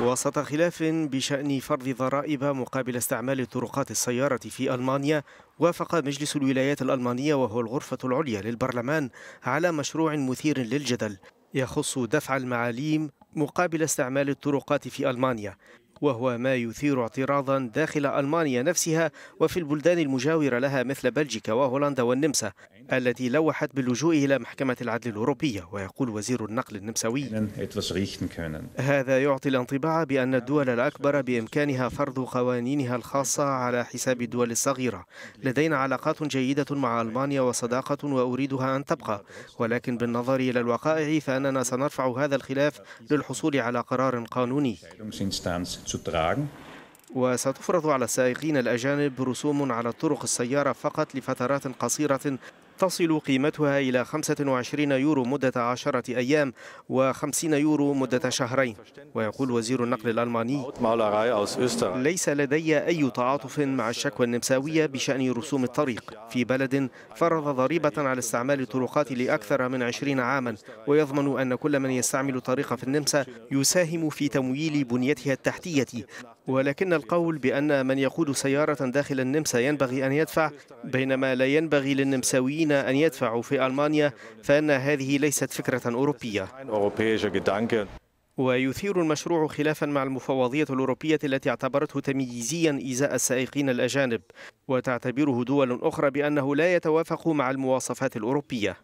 وسط خلاف بشأن فرض ضرائب مقابل استعمال طرقات السيارة في ألمانيا وافق مجلس الولايات الألمانية وهو الغرفة العليا للبرلمان على مشروع مثير للجدل يخص دفع المعاليم مقابل استعمال الطرقات في ألمانيا وهو ما يثير اعتراضا داخل ألمانيا نفسها وفي البلدان المجاورة لها مثل بلجيكا وهولندا والنمسا التي لوحت باللجوء إلى محكمة العدل الأوروبية ويقول وزير النقل النمساوي هذا يعطي الانطباع بأن الدول الأكبر بإمكانها فرض قوانينها الخاصة على حساب الدول الصغيرة لدينا علاقات جيدة مع ألمانيا وصداقة وأريدها أن تبقى ولكن بالنظر إلى الوقائع فأننا سنرفع هذا الخلاف للحصول على قرار قانوني وستفرض على السائقين الأجانب رسوم على طرق السيارة فقط لفترات قصيرة تصل قيمتها إلى 25 يورو مدة عشرة أيام و50 يورو مدة شهرين ويقول وزير النقل الألماني ليس لدي أي تعاطف مع الشكوى النمساوية بشأن رسوم الطريق في بلد فرض ضريبة على استعمال الطرقات لأكثر من 20 عاما ويضمن أن كل من يستعمل الطريق في النمسا يساهم في تمويل بنيتها التحتية ولكن القول بأن من يقود سيارة داخل النمسا ينبغي أن يدفع بينما لا ينبغي للنمساويين أن يدفعوا في ألمانيا فأن هذه ليست فكرة أوروبية ويثير المشروع خلافا مع المفوضية الأوروبية التي اعتبرته تمييزيا إزاء السائقين الأجانب وتعتبره دول أخرى بأنه لا يتوافق مع المواصفات الأوروبية